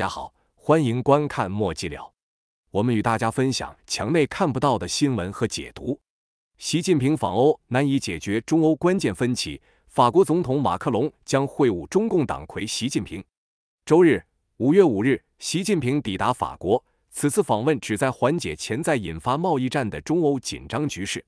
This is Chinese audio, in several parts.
大家好，欢迎观看墨迹聊。我们与大家分享墙内看不到的新闻和解读。习近平访欧难以解决中欧关键分歧，法国总统马克龙将会晤中共党魁习近平。周日，五月五日，习近平抵达法国。此次访问旨在缓解潜在引发贸易战的中欧紧张局势。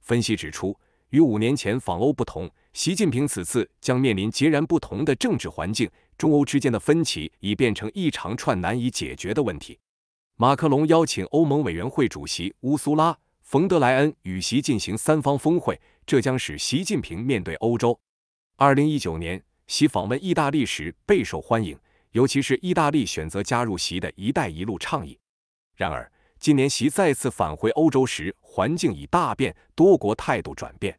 分析指出。与五年前访欧不同，习近平此次将面临截然不同的政治环境。中欧之间的分歧已变成一长串难以解决的问题。马克龙邀请欧盟委员会主席乌苏拉·冯德莱恩与习进行三方峰会，这将使习近平面对欧洲。二零一九年，习访问意大利时备受欢迎，尤其是意大利选择加入习的一带一路倡议。然而，今年，习再次返回欧洲时，环境已大变，多国态度转变。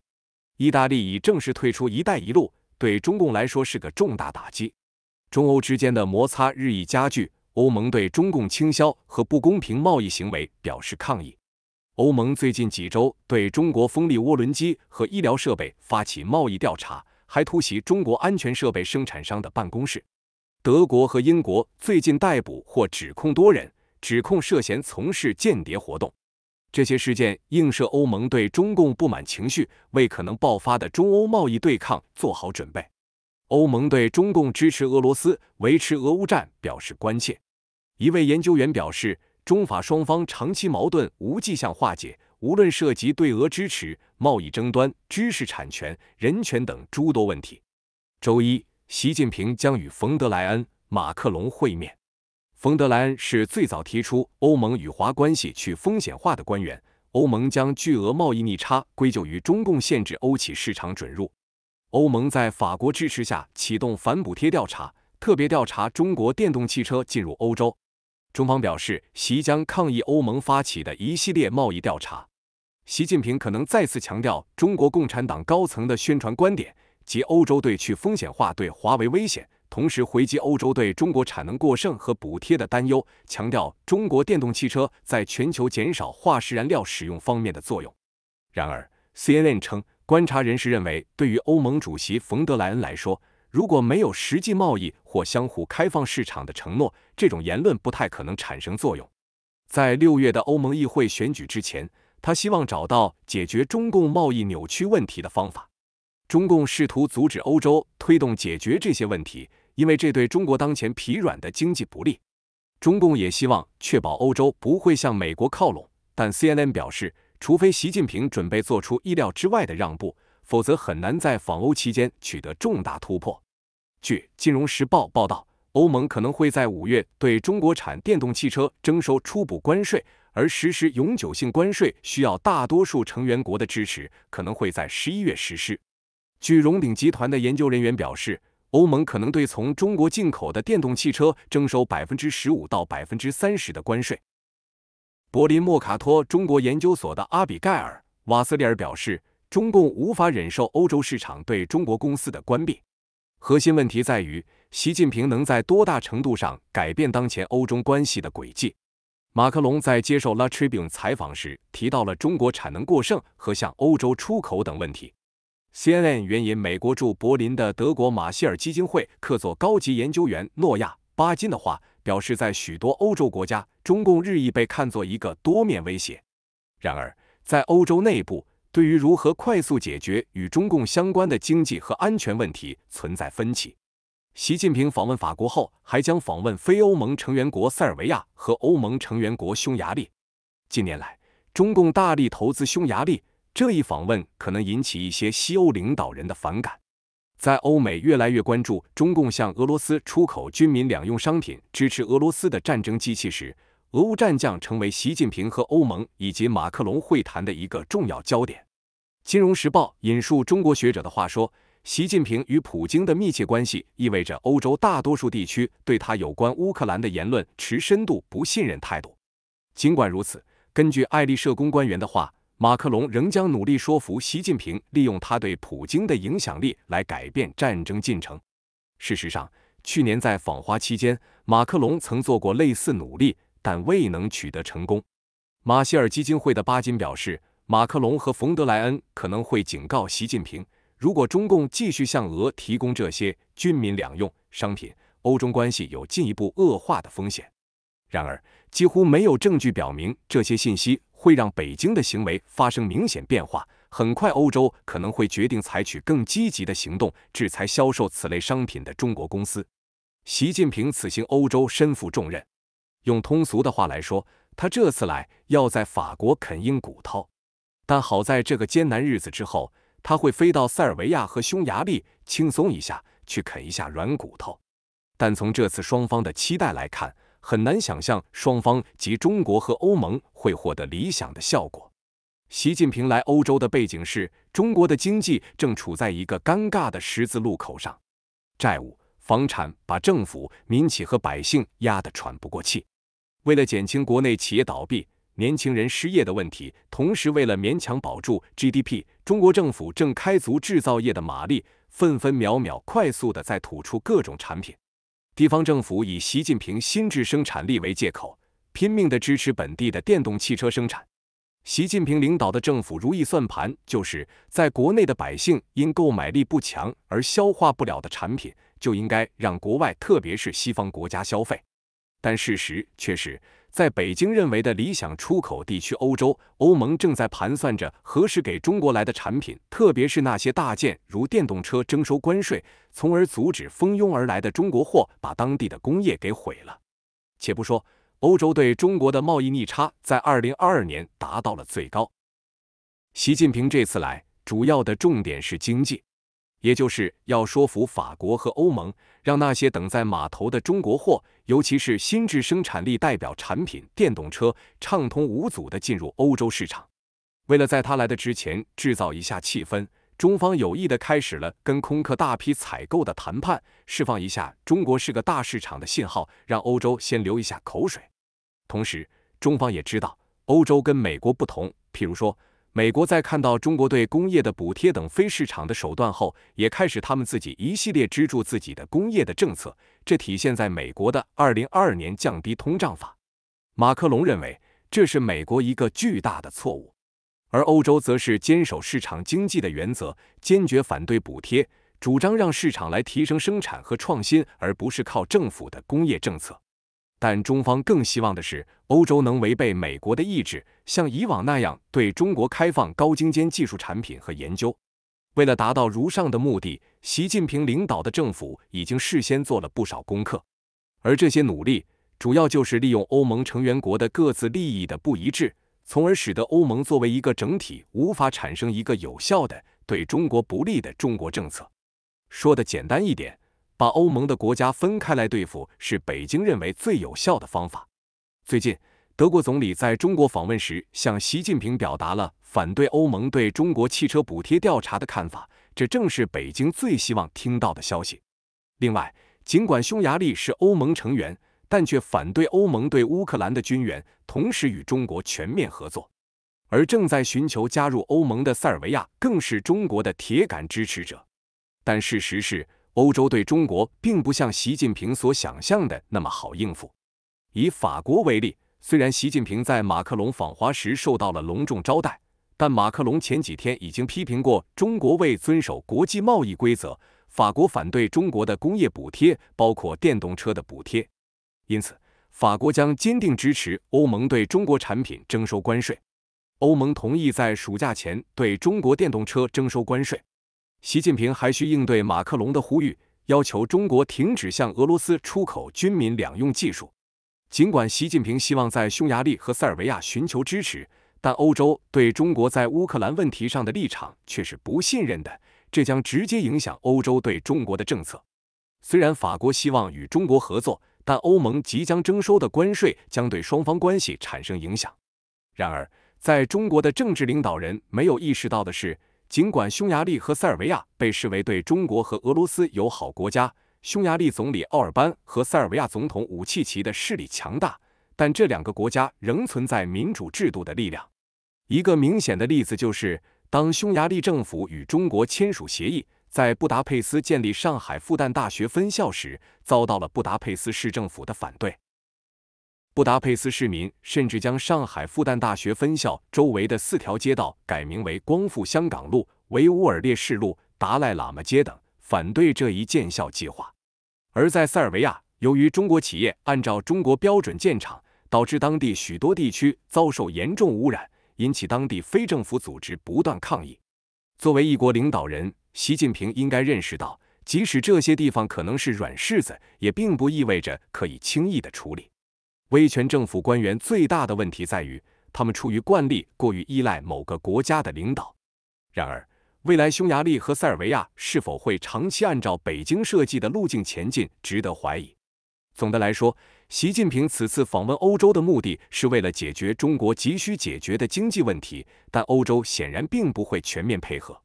意大利已正式退出“一带一路”，对中共来说是个重大打击。中欧之间的摩擦日益加剧，欧盟对中共倾销和不公平贸易行为表示抗议。欧盟最近几周对中国风力涡轮机和医疗设备发起贸易调查，还突袭中国安全设备生产商的办公室。德国和英国最近逮捕或指控多人。指控涉嫌从事间谍活动，这些事件映射欧盟对中共不满情绪，为可能爆发的中欧贸易对抗做好准备。欧盟对中共支持俄罗斯、维持俄乌战表示关切。一位研究员表示，中法双方长期矛盾无迹象化解，无论涉及对俄支持、贸易争端、知识产权、人权等诸多问题。周一，习近平将与冯德莱恩、马克龙会面。冯德莱恩是最早提出欧盟与华关系去风险化的官员。欧盟将巨额贸易逆差归咎于中共限制欧企市场准入。欧盟在法国支持下启动反补贴调查，特别调查中国电动汽车进入欧洲。中方表示，即将抗议欧盟发起的一系列贸易调查。习近平可能再次强调中国共产党高层的宣传观点及欧洲对去风险化对华为危险。同时回击欧洲对中国产能过剩和补贴的担忧，强调中国电动汽车在全球减少化石燃料使用方面的作用。然而，CNN 称，观察人士认为，对于欧盟主席冯德莱恩来说，如果没有实际贸易或相互开放市场的承诺，这种言论不太可能产生作用。在六月的欧盟议会选举之前，他希望找到解决中共贸易扭曲问题的方法。中共试图阻止欧洲推动解决这些问题。因为这对中国当前疲软的经济不利，中共也希望确保欧洲不会向美国靠拢。但 CNN 表示，除非习近平准备做出意料之外的让步，否则很难在访欧期间取得重大突破。据《金融时报》报道，欧盟可能会在五月对中国产电动汽车征收初步关税，而实施永久性关税需要大多数成员国的支持，可能会在十一月实施。据荣鼎集团的研究人员表示。欧盟可能对从中国进口的电动汽车征收百分之十五到百分之三十的关税。柏林莫卡托中国研究所的阿比盖尔·瓦斯利尔表示，中共无法忍受欧洲市场对中国公司的关闭。核心问题在于，习近平能在多大程度上改变当前欧中关系的轨迹？马克龙在接受《La Tribune》采访时提到了中国产能过剩和向欧洲出口等问题。CNN 援引美国驻柏林的德国马歇尔基金会客座高级研究员诺亚·巴金的话，表示在许多欧洲国家，中共日益被看作一个多面威胁。然而，在欧洲内部，对于如何快速解决与中共相关的经济和安全问题存在分歧。习近平访问法国后，还将访问非欧盟成员国塞尔维亚和欧盟成员国匈牙利。近年来，中共大力投资匈牙利。这一访问可能引起一些西欧领导人的反感。在欧美越来越关注中共向俄罗斯出口军民两用商品，支持俄罗斯的战争机器时，俄乌战将成为习近平和欧盟以及马克龙会谈的一个重要焦点。《金融时报》引述中国学者的话说：“习近平与普京的密切关系意味着欧洲大多数地区对他有关乌克兰的言论持深度不信任态度。”尽管如此，根据爱丽舍宫官员的话。马克龙仍将努力说服习近平利用他对普京的影响力来改变战争进程。事实上，去年在访华期间，马克龙曾做过类似努力，但未能取得成功。马歇尔基金会的巴金表示，马克龙和冯德莱恩可能会警告习近平，如果中共继续向俄提供这些军民两用商品，欧中关系有进一步恶化的风险。然而，几乎没有证据表明这些信息会让北京的行为发生明显变化。很快，欧洲可能会决定采取更积极的行动，制裁销售此类商品的中国公司。习近平此行欧洲身负重任，用通俗的话来说，他这次来要在法国啃硬骨头。但好在这个艰难日子之后，他会飞到塞尔维亚和匈牙利轻松一下，去啃一下软骨头。但从这次双方的期待来看。很难想象双方及中国和欧盟会获得理想的效果。习近平来欧洲的背景是，中国的经济正处在一个尴尬的十字路口上，债务、房产把政府、民企和百姓压得喘不过气。为了减轻国内企业倒闭、年轻人失业的问题，同时为了勉强保住 GDP，中国政府正开足制造业的马力，分分秒秒快速地在吐出各种产品。地方政府以习近平新智生产力为借口，拼命的支持本地的电动汽车生产。习近平领导的政府如意算盘就是，在国内的百姓因购买力不强而消化不了的产品，就应该让国外，特别是西方国家消费。但事实却是。在北京认为的理想出口地区，欧洲、欧盟正在盘算着何时给中国来的产品，特别是那些大件如电动车征收关税，从而阻止蜂拥而来的中国货把当地的工业给毁了。且不说欧洲对中国的贸易逆差在二零二二年达到了最高。习近平这次来，主要的重点是经济。也就是要说服法国和欧盟，让那些等在码头的中国货，尤其是新制生产力代表产品电动车，畅通无阻的进入欧洲市场。为了在他来的之前制造一下气氛，中方有意的开始了跟空客大批采购的谈判，释放一下中国是个大市场的信号，让欧洲先流一下口水。同时，中方也知道欧洲跟美国不同，譬如说。美国在看到中国对工业的补贴等非市场的手段后，也开始他们自己一系列支柱自己的工业的政策。这体现在美国的《二零二二年降低通胀法》。马克龙认为这是美国一个巨大的错误，而欧洲则是坚守市场经济的原则，坚决反对补贴，主张让市场来提升生产和创新，而不是靠政府的工业政策。但中方更希望的是，欧洲能违背美国的意志，像以往那样对中国开放高精尖技术产品和研究。为了达到如上的目的，习近平领导的政府已经事先做了不少功课，而这些努力主要就是利用欧盟成员国的各自利益的不一致，从而使得欧盟作为一个整体无法产生一个有效的对中国不利的中国政策。说的简单一点。把欧盟的国家分开来对付是北京认为最有效的方法。最近，德国总理在中国访问时，向习近平表达了反对欧盟对中国汽车补贴调查的看法，这正是北京最希望听到的消息。另外，尽管匈牙利是欧盟成员，但却反对欧盟对乌克兰的军援，同时与中国全面合作。而正在寻求加入欧盟的塞尔维亚更是中国的铁杆支持者。但事实是。欧洲对中国并不像习近平所想象的那么好应付。以法国为例，虽然习近平在马克龙访华时受到了隆重招待，但马克龙前几天已经批评过中国未遵守国际贸易规则。法国反对中国的工业补贴，包括电动车的补贴，因此法国将坚定支持欧盟对中国产品征收关税。欧盟同意在暑假前对中国电动车征收关税。习近平还需应对马克龙的呼吁，要求中国停止向俄罗斯出口军民两用技术。尽管习近平希望在匈牙利和塞尔维亚寻求支持，但欧洲对中国在乌克兰问题上的立场却是不信任的，这将直接影响欧洲对中国的政策。虽然法国希望与中国合作，但欧盟即将征收的关税将对双方关系产生影响。然而，在中国的政治领导人没有意识到的是。尽管匈牙利和塞尔维亚被视为对中国和俄罗斯友好国家，匈牙利总理奥尔班和塞尔维亚总统武契奇的势力强大，但这两个国家仍存在民主制度的力量。一个明显的例子就是，当匈牙利政府与中国签署协议，在布达佩斯建立上海复旦大学分校时，遭到了布达佩斯市政府的反对。布达佩斯市民甚至将上海复旦大学分校周围的四条街道改名为“光复香港路”“维吾尔烈士路”“达赖喇嘛街”等，反对这一建校计划。而在塞尔维亚，由于中国企业按照中国标准建厂，导致当地许多地区遭受严重污染，引起当地非政府组织不断抗议。作为一国领导人，习近平应该认识到，即使这些地方可能是软柿子，也并不意味着可以轻易的处理。威权政府官员最大的问题在于，他们出于惯例过于依赖某个国家的领导。然而，未来匈牙利和塞尔维亚是否会长期按照北京设计的路径前进，值得怀疑。总的来说，习近平此次访问欧洲的目的是为了解决中国急需解决的经济问题，但欧洲显然并不会全面配合。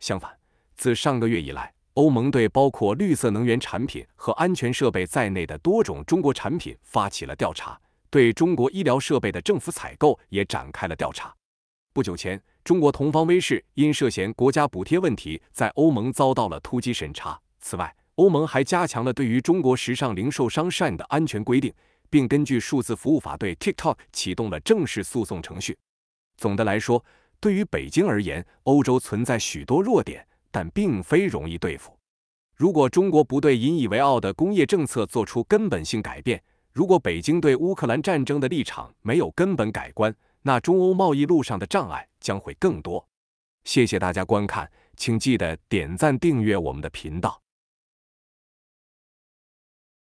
相反，自上个月以来，欧盟对包括绿色能源产品和安全设备在内的多种中国产品发起了调查，对中国医疗设备的政府采购也展开了调查。不久前，中国同方威视因涉嫌国家补贴问题，在欧盟遭到了突击审查。此外，欧盟还加强了对于中国时尚零售商 Shine 的安全规定，并根据数字服务法对 TikTok 启动了正式诉讼程序。总的来说，对于北京而言，欧洲存在许多弱点。但并非容易对付。如果中国不对引以为傲的工业政策做出根本性改变，如果北京对乌克兰战争的立场没有根本改观，那中欧贸易路上的障碍将会更多。谢谢大家观看，请记得点赞、订阅我们的频道。